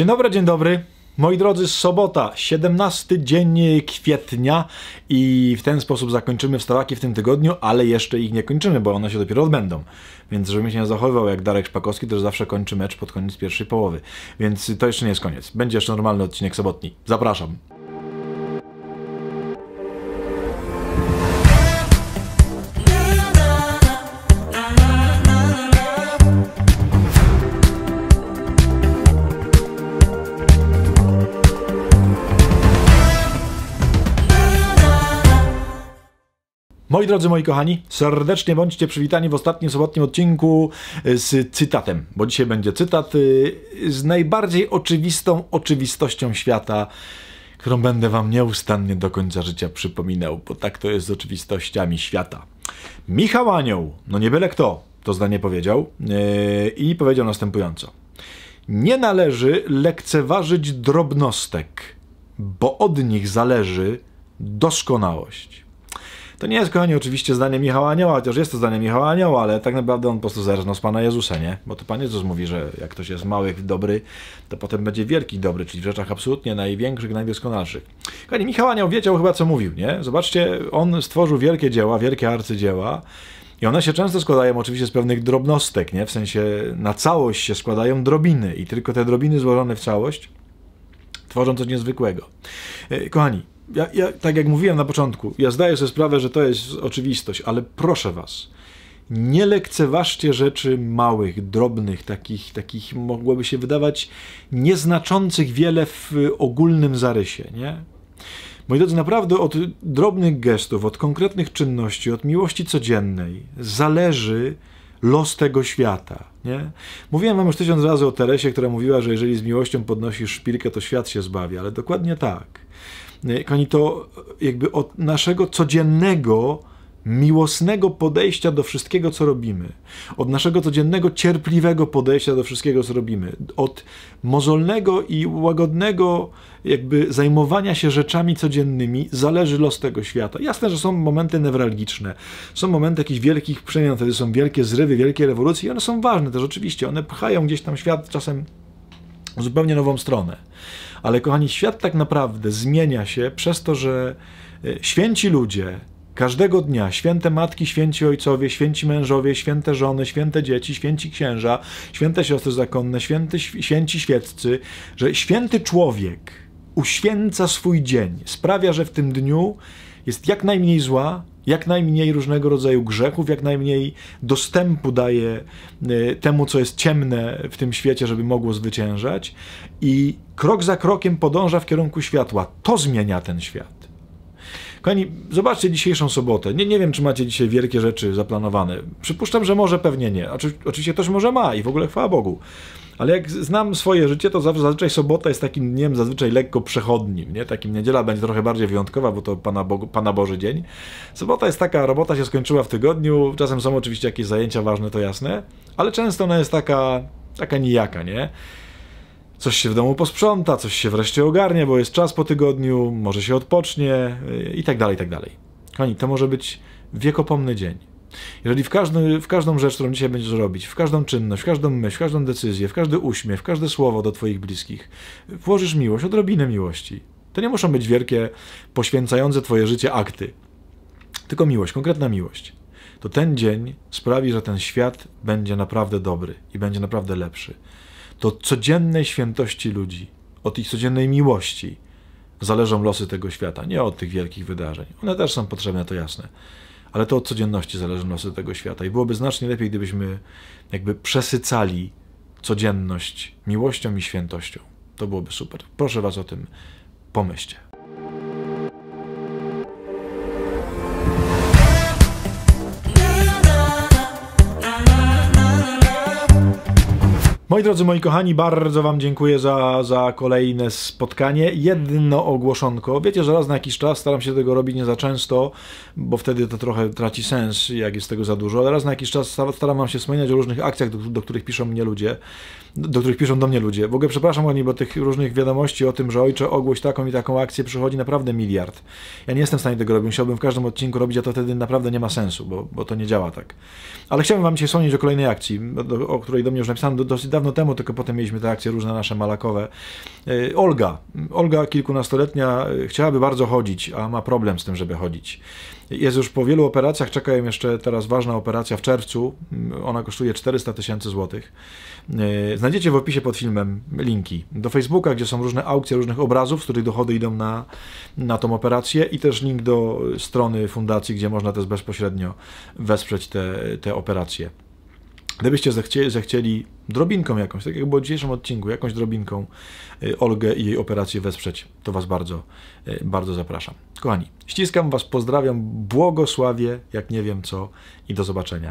Dzień dobry, dzień dobry. Moi drodzy, sobota, 17 dzień kwietnia i w ten sposób zakończymy wstawaki w tym tygodniu, ale jeszcze ich nie kończymy, bo one się dopiero odbędą. Więc żebym się nie zachowywał jak Darek Szpakowski, to zawsze kończy mecz pod koniec pierwszej połowy. Więc to jeszcze nie jest koniec. Będzie jeszcze normalny odcinek sobotni. Zapraszam. Moi drodzy, moi kochani, serdecznie bądźcie przywitani w ostatnim sobotnim odcinku e, z cytatem, bo dzisiaj będzie cytat e, z najbardziej oczywistą oczywistością świata, którą będę wam nieustannie do końca życia przypominał, bo tak to jest z oczywistościami świata. Michał Anioł, no nie byle kto, to zdanie powiedział yy, i powiedział następująco. Nie należy lekceważyć drobnostek, bo od nich zależy doskonałość. To nie jest, kochani, oczywiście zdanie Michała Anioła, chociaż jest to zdanie Michała Anioła, ale tak naprawdę on po prostu zerznął z Pana Jezusa, nie? Bo to Pan Jezus mówi, że jak ktoś jest mały, dobry, to potem będzie wielki dobry, czyli w rzeczach absolutnie największych, najdoskonalszych. Kochani, Michał Anioł wiedział chyba, co mówił, nie? Zobaczcie, on stworzył wielkie dzieła, wielkie arcydzieła, i one się często składają oczywiście z pewnych drobnostek, nie? W sensie na całość się składają drobiny i tylko te drobiny złożone w całość tworzą coś niezwykłego. E, kochani, ja, ja, tak jak mówiłem na początku, ja zdaję sobie sprawę, że to jest oczywistość, ale proszę was, nie lekceważcie rzeczy małych, drobnych, takich, takich mogłoby się wydawać nieznaczących wiele w ogólnym zarysie, nie? Moi drodzy, naprawdę od drobnych gestów, od konkretnych czynności, od miłości codziennej zależy los tego świata. Nie? Mówiłem wam już tysiąc razy o Teresie, która mówiła, że jeżeli z miłością podnosisz szpilkę, to świat się zbawi, ale dokładnie tak oni to jakby od naszego codziennego, miłosnego podejścia do wszystkiego, co robimy, od naszego codziennego, cierpliwego podejścia do wszystkiego, co robimy, od mozolnego i łagodnego, jakby zajmowania się rzeczami codziennymi, zależy los tego świata. Jasne, że są momenty newralgiczne, są momenty jakichś wielkich przemian, wtedy są wielkie zrywy, wielkie rewolucje, one są ważne też oczywiście, one pchają gdzieś tam świat czasem zupełnie nową stronę. Ale kochani, świat tak naprawdę zmienia się przez to, że e, święci ludzie każdego dnia święte matki, święci ojcowie, święci mężowie, święte żony, święte dzieci, święci księża, święte siostry zakonne, święty, święci świeccy, że święty człowiek uświęca swój dzień, sprawia, że w tym dniu jest jak najmniej zła, jak najmniej różnego rodzaju grzechów, jak najmniej dostępu daje e, temu, co jest ciemne w tym świecie, żeby mogło zwyciężać, i krok za krokiem podąża w kierunku światła. To zmienia ten świat. Kochani, zobaczcie dzisiejszą sobotę. Nie, nie wiem, czy macie dzisiaj wielkie rzeczy zaplanowane. Przypuszczam, że może pewnie nie. Oczy, oczywiście ktoś może ma i w ogóle chwała Bogu ale jak znam swoje życie, to zawsze zazwyczaj sobota jest takim dniem zazwyczaj lekko przechodnim, nie? Takim niedziela będzie trochę bardziej wyjątkowa, bo to Pana, Bogu, Pana Boży dzień. Sobota jest taka, robota się skończyła w tygodniu, czasem są oczywiście jakieś zajęcia ważne, to jasne, ale często ona jest taka, taka nijaka, nie? Coś się w domu posprząta, coś się wreszcie ogarnie, bo jest czas po tygodniu, może się odpocznie yy, i tak dalej, i tak dalej. Kochani, to może być wiekopomny dzień. Jeżeli w, każdy, w każdą rzecz, którą dzisiaj będziesz robić, w każdą czynność, w każdą myśl, w każdą decyzję, w każdy uśmiech, w każde słowo do Twoich bliskich, włożysz miłość, odrobinę miłości. To nie muszą być wielkie, poświęcające Twoje życie akty, tylko miłość, konkretna miłość. To ten dzień sprawi, że ten świat będzie naprawdę dobry i będzie naprawdę lepszy. To codziennej świętości ludzi, od ich codziennej miłości zależą losy tego świata, nie od tych wielkich wydarzeń. One też są potrzebne, to jasne ale to od codzienności zależy losy tego świata. I byłoby znacznie lepiej, gdybyśmy jakby przesycali codzienność miłością i świętością. To byłoby super. Proszę Was o tym pomyślcie. Moi drodzy, moi kochani, bardzo Wam dziękuję za, za kolejne spotkanie. Jedno ogłoszonko. Wiecie, że raz na jakiś czas staram się tego robić nie za często, bo wtedy to trochę traci sens, jak jest tego za dużo, ale raz na jakiś czas staram się wspominać o różnych akcjach, do, do których piszą mnie ludzie, do, do, których piszą do mnie ludzie. W ogóle przepraszam oni, bo tych różnych wiadomości o tym, że ojcze, ogłoś taką i taką akcję przychodzi naprawdę miliard. Ja nie jestem w stanie tego robić. Musiałbym w każdym odcinku robić, a to wtedy naprawdę nie ma sensu, bo, bo to nie działa tak. Ale chciałbym Wam się wspomnieć o kolejnej akcji, o, o której do mnie już napisano dosyć dawno dawno temu, tylko potem mieliśmy te akcje różne nasze malakowe. E, Olga, Olga kilkunastoletnia, e, chciałaby bardzo chodzić, a ma problem z tym, żeby chodzić. Jest już po wielu operacjach, czeka ją jeszcze teraz ważna operacja w czerwcu. Mm, ona kosztuje 400 tysięcy złotych. E, znajdziecie w opisie pod filmem linki do Facebooka, gdzie są różne aukcje różnych obrazów, z których dochody idą na, na tą operację i też link do strony fundacji, gdzie można też bezpośrednio wesprzeć te, te operacje. Gdybyście zechcieli, zechcieli drobinką jakąś, tak jak było w dzisiejszym odcinku, jakąś drobinką y, Olgę i jej operację wesprzeć, to Was bardzo, y, bardzo zapraszam. Kochani, ściskam Was, pozdrawiam, błogosławię, jak nie wiem co i do zobaczenia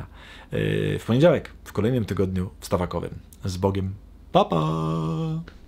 y, w poniedziałek, w kolejnym tygodniu wstawakowym. Z Bogiem, pa pa!